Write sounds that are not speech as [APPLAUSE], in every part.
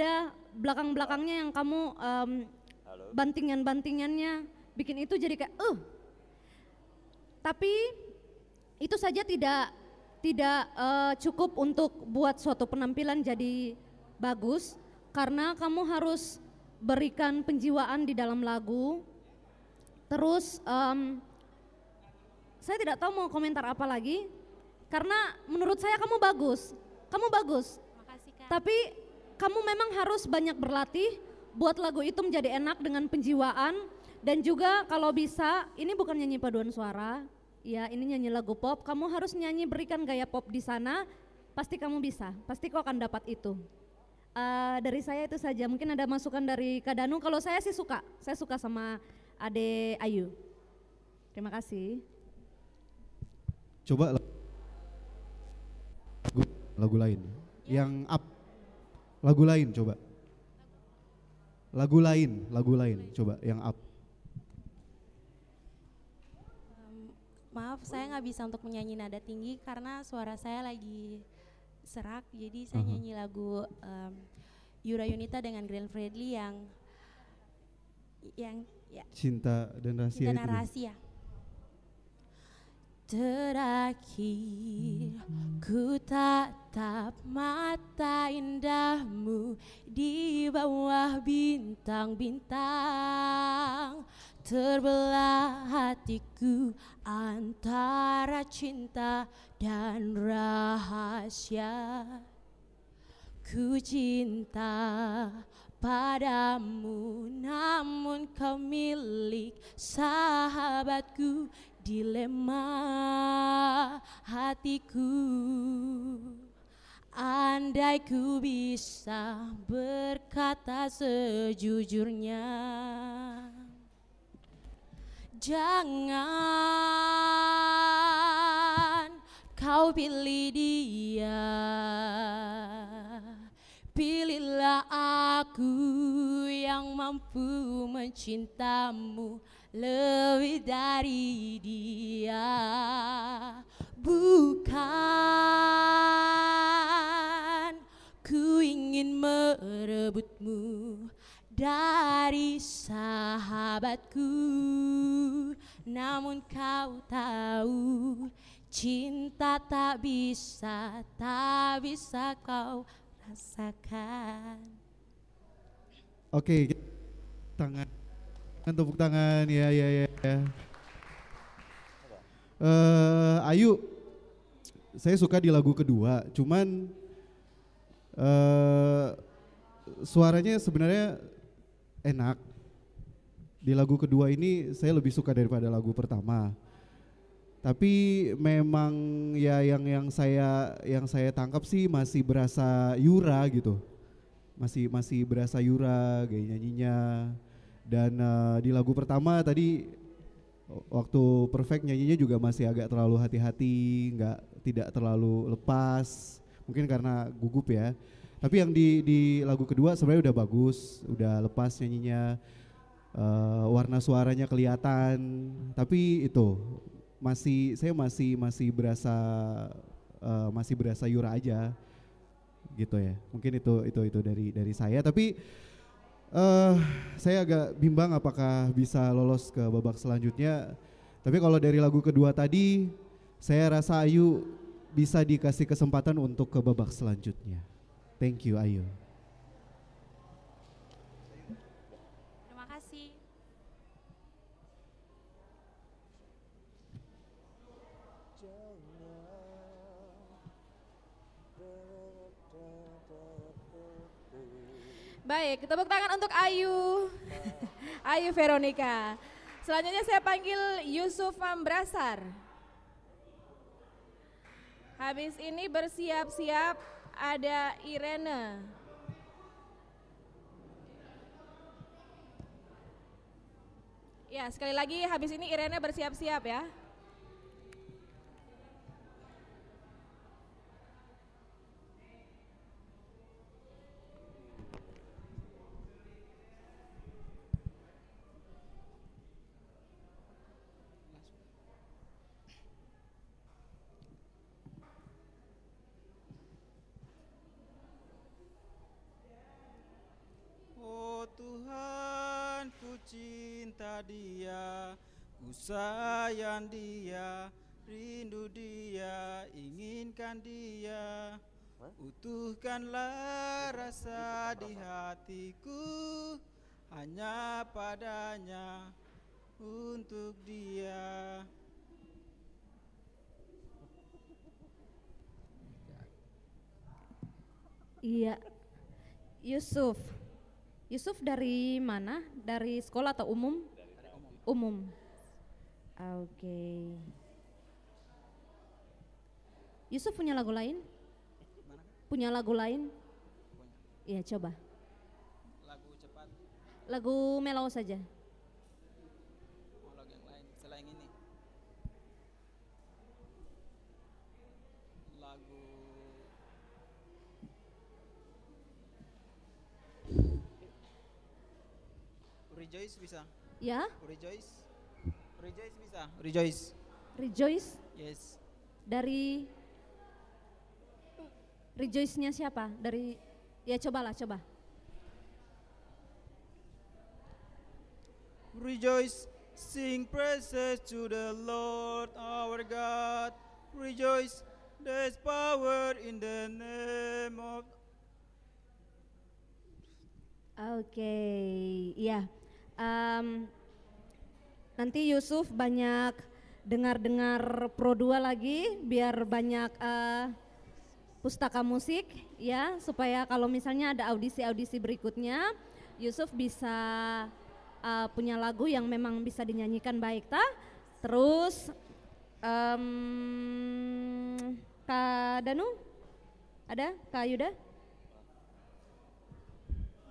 ada belakang-belakangnya yang kamu um, bantingan-bantingannya bikin itu jadi kayak uh tapi itu saja tidak tidak uh, cukup untuk buat suatu penampilan jadi bagus karena kamu harus berikan penjiwaan di dalam lagu terus um, saya tidak tahu mau komentar apa lagi karena menurut saya kamu bagus kamu bagus Makasih, tapi kamu memang harus banyak berlatih buat lagu itu menjadi enak dengan penjiwaan dan juga kalau bisa ini bukan nyanyi paduan suara, ya ini nyanyi lagu pop, kamu harus nyanyi berikan gaya pop di sana, pasti kamu bisa, pasti kau akan dapat itu. Uh, dari saya itu saja, mungkin ada masukan dari Kak Danu, kalau saya sih suka, saya suka sama Ade Ayu. Terima kasih. Coba lagu, lagu lain, yang up Lagu lain coba. Lagu lain, lagu lain coba yang up. maaf, saya nggak bisa untuk menyanyi nada tinggi karena suara saya lagi serak. Jadi saya uh -huh. nyanyi lagu um, Yura Yunita dengan Grand Fredly yang yang ya. Cinta dan rahasia. Cinta dan rahasia. Itu terakhir ku tatap mata indahmu di bawah bintang-bintang terbelah hatiku antara cinta dan rahasia ku cinta padamu namun kau milik sahabatku dilema hatiku Andai ku bisa berkata sejujurnya Jangan kau pilih dia Pilihlah aku yang mampu mencintamu lebih dari dia Bukan ku ingin merebutmu dari sahabatku Namun kau tahu cinta tak bisa, tak bisa kau rasakan. Oke, okay. tangan, tepuk tangan, ya, ya, ya. ya. Uh, Ayu, saya suka di lagu kedua, cuman uh, suaranya sebenarnya enak. Di lagu kedua ini saya lebih suka daripada lagu pertama tapi memang ya yang yang saya yang saya tangkap sih masih berasa Yura gitu masih masih berasa Yura gaya nyanyinya dan uh, di lagu pertama tadi waktu perfect nyanyinya juga masih agak terlalu hati-hati nggak tidak terlalu lepas mungkin karena gugup ya tapi yang di di lagu kedua sebenarnya udah bagus udah lepas nyanyinya uh, warna suaranya kelihatan tapi itu masih saya masih masih berasa uh, masih berasa Yura aja gitu ya mungkin itu itu itu dari dari saya tapi uh, saya agak bimbang apakah bisa lolos ke babak selanjutnya tapi kalau dari lagu kedua tadi saya rasa Ayu bisa dikasih kesempatan untuk ke babak selanjutnya thank you Ayu Baik, tepuk tangan untuk Ayu. [LAUGHS] Ayu Veronica. Selanjutnya saya panggil Yusuf Mambrasar. Habis ini bersiap-siap ada Irene. Ya, sekali lagi habis ini Irene bersiap-siap ya. dia Ku sayang dia Rindu dia Inginkan dia Utuhkanlah rasa di hatiku Hanya padanya Untuk dia Iya Yusuf Yusuf dari mana? Dari sekolah atau umum? umum. Oke. Okay. Yusuf punya lagu lain? Punya lagu lain? Iya, coba. Lagu cepat. Lagu melau saja. Rejoice bisa. Ya. Rejoice. Rejoice bisa. Rejoice. Rejoice. Yes. Dari Rejoice-nya siapa? Dari ya cobalah coba. Rejoice, sing praises to the Lord our God. Rejoice, there's power in the name of Oke, okay. iya um, nanti Yusuf banyak dengar-dengar Pro 2 lagi biar banyak uh, pustaka musik ya supaya kalau misalnya ada audisi-audisi berikutnya Yusuf bisa uh, punya lagu yang memang bisa dinyanyikan baik ta terus um, Kak Danu ada Kak Yuda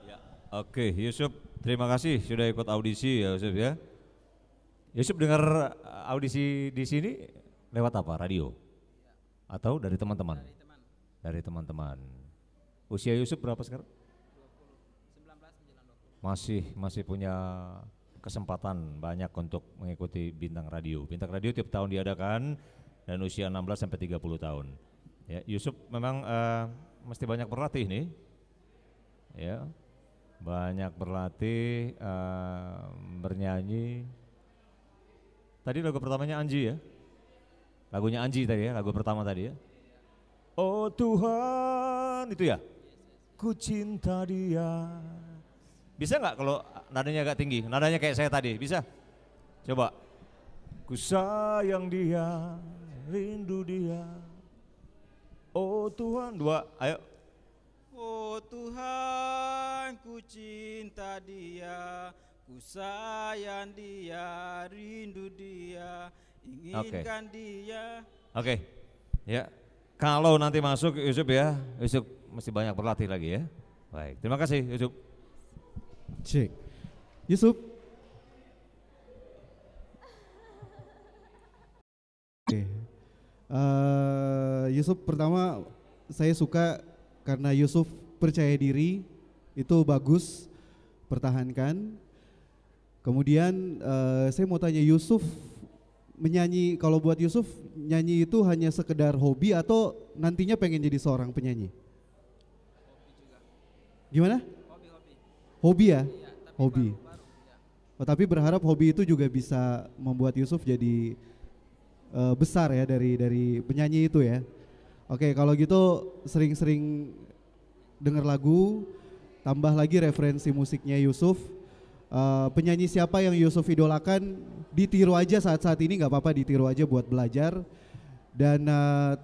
ya oke okay, Yusuf Terima kasih sudah ikut audisi ya Yusuf ya. Yusuf dengar eh, audisi di sini lewat apa? Radio? Atau dari teman-teman? Dari teman-teman. Usia Yusuf berapa sekarang? 19 Masih masih punya kesempatan banyak untuk mengikuti bintang radio. Bintang radio tiap tahun diadakan dan usia 16 sampai 30 tahun. Ya, Yusuf memang uh, mesti banyak berlatih nih. Ya, banyak berlatih, uh, bernyanyi. Tadi lagu pertamanya Anji ya? Lagunya Anji tadi ya, lagu pertama tadi ya. Oh Tuhan, itu ya? Ku cinta dia. Bisa nggak kalau nadanya agak tinggi? Nadanya kayak saya tadi, bisa? Coba. Ku sayang dia, rindu dia. Oh Tuhan, dua, ayo. Oh Tuhan cinta dia Ku sayang dia Rindu dia Inginkan okay. dia Oke okay. Ya Kalau nanti masuk Yusuf ya Yusuf mesti banyak berlatih lagi ya Baik terima kasih Yusuf Cek Yusuf Oke okay. uh, eh, Yusuf pertama saya suka karena Yusuf percaya diri itu bagus, pertahankan. Kemudian uh, saya mau tanya Yusuf menyanyi kalau buat Yusuf nyanyi itu hanya sekedar hobi atau nantinya pengen jadi seorang penyanyi? Gimana? Hobi, hobi. ya? hobi. Baru, Oh, tapi berharap hobi itu juga bisa membuat Yusuf jadi uh, besar ya dari dari penyanyi itu ya. Oke, kalau gitu sering-sering dengar lagu, tambah lagi referensi musiknya Yusuf uh, penyanyi siapa yang Yusuf idolakan ditiru aja saat-saat ini nggak apa-apa ditiru aja buat belajar dan uh,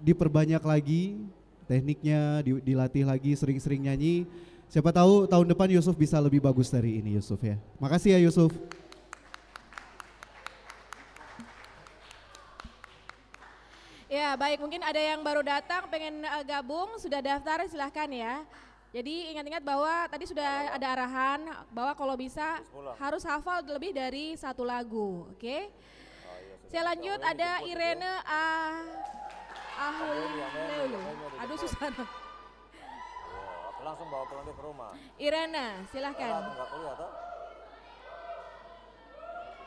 diperbanyak lagi tekniknya di, dilatih lagi sering-sering nyanyi siapa tahu tahun depan Yusuf bisa lebih bagus dari ini Yusuf ya makasih ya Yusuf Ya baik mungkin ada yang baru datang pengen uh, gabung sudah daftar silahkan ya. Jadi ingat-ingat bahwa tadi sudah ada arahan bahwa kalau bisa harus hafal lebih dari satu lagu, oke? Okay? Oh, iya, Saya lanjut ada Irene A. Ahulelu. Aduh susah. Oh, langsung bawa pulang ke rumah. Irene, silahkan.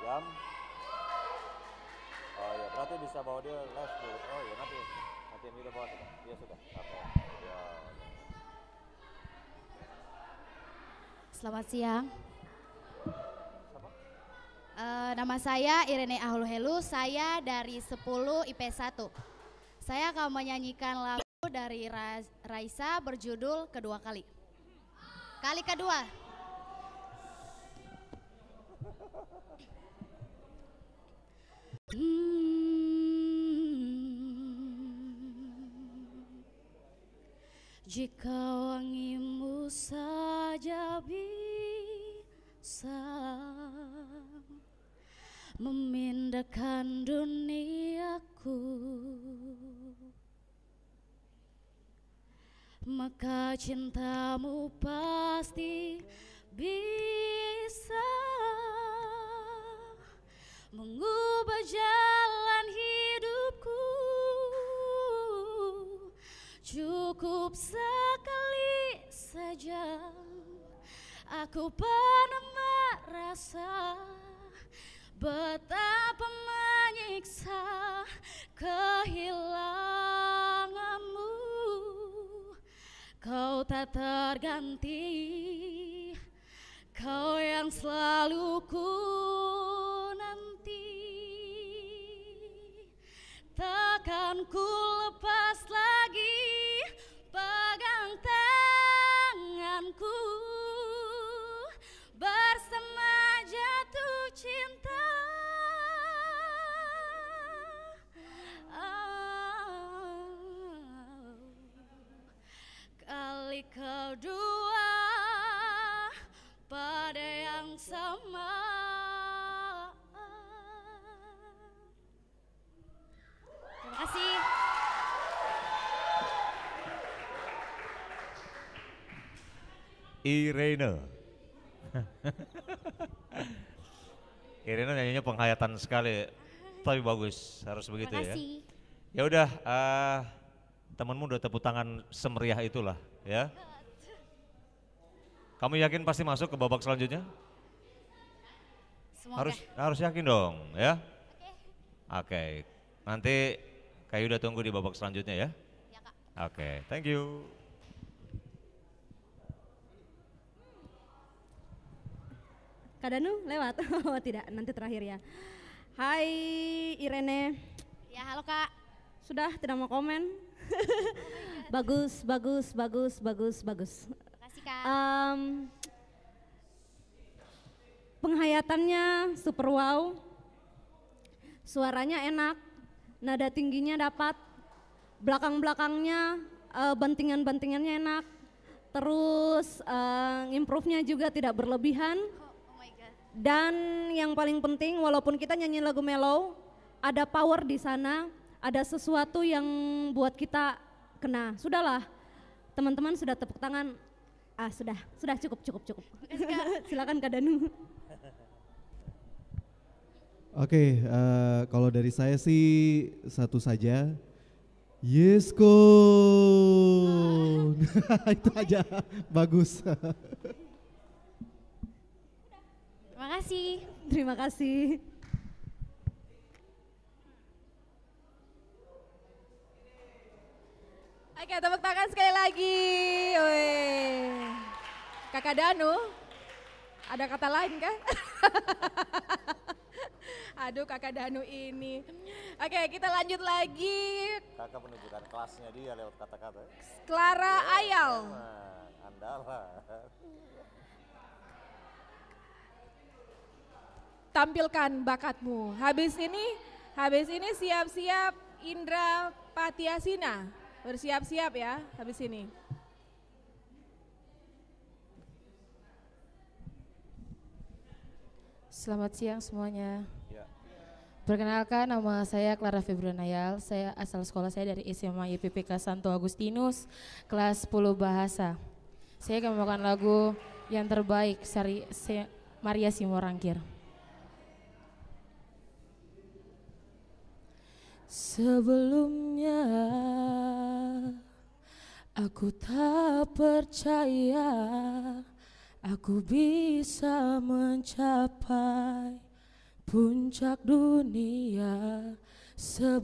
Jam. Oh iya, berarti bisa bawa dia left dulu. Oh iya, nanti. Nanti yang bawa sudah. Iya sudah. Oke. Okay. Ya. selamat siang. Uh, nama saya Irene Ahluhelu, saya dari 10 IP 1. Saya akan menyanyikan lagu dari Ra Raisa berjudul Kedua Kali. Kali kedua. Hmm. Jika wangimu saja bisa memindahkan duniaku Maka cintamu pasti bisa mengubah jalan Cukup sekali saja Aku pernah merasa Betapa menyiksa kehilanganmu Kau tak terganti Kau yang selalu ku nanti Takkan ku Irene. [LAUGHS] Irene nyanyinya penghayatan sekali, tapi bagus, harus begitu ya. Ya udah, uh, temanmu udah tepuk tangan semeriah itulah, ya. Kamu yakin pasti masuk ke babak selanjutnya? Semoga. Harus harus yakin dong, ya. Oke. Okay. Nanti kayu udah tunggu di babak selanjutnya ya. Iya, Oke, okay, thank you. Kadanu lewat. [LAUGHS] Oh, tidak, nanti terakhir ya. Hai Irene. Ya, halo Kak. Sudah tidak mau komen? Oh [LAUGHS] bagus, bagus, bagus, bagus, bagus. kasih Kak. Um, penghayatannya super wow. Suaranya enak, nada tingginya dapat, belakang-belakangnya uh, eh, bantingan-bantingannya enak. Terus uh, improve-nya juga tidak berlebihan. Oh dan yang paling penting walaupun kita nyanyi lagu mellow, ada power di sana, ada sesuatu yang buat kita kena. Sudahlah, teman-teman sudah tepuk tangan. Ah sudah, sudah cukup, cukup, cukup. [LAUGHS] Silakan Kak Danu. Oke, okay, uh, eh, kalau dari saya sih satu saja. Yes, go. [LAUGHS] [LAUGHS] Itu aja bagus kasih. Terima kasih. Oke, tepuk tangan sekali lagi. Wee. Kakak Danu, ada kata lain kan? [LAUGHS] Aduh kakak Danu ini. Oke kita lanjut lagi. Kakak menunjukkan kelasnya dia lewat kata-kata. Clara Ayal. Iya, Andalan. tampilkan bakatmu. Habis ini, habis ini siap-siap Indra Patiasina. Bersiap-siap ya habis ini. Selamat siang semuanya. Perkenalkan nama saya Clara Febronayal. Saya asal sekolah saya dari SMA YPPK Santo Agustinus kelas 10 bahasa. Saya akan membawakan lagu yang terbaik Sari Maria Simorangkir. Sebelumnya aku tak percaya aku bisa mencapai puncak dunia sebelum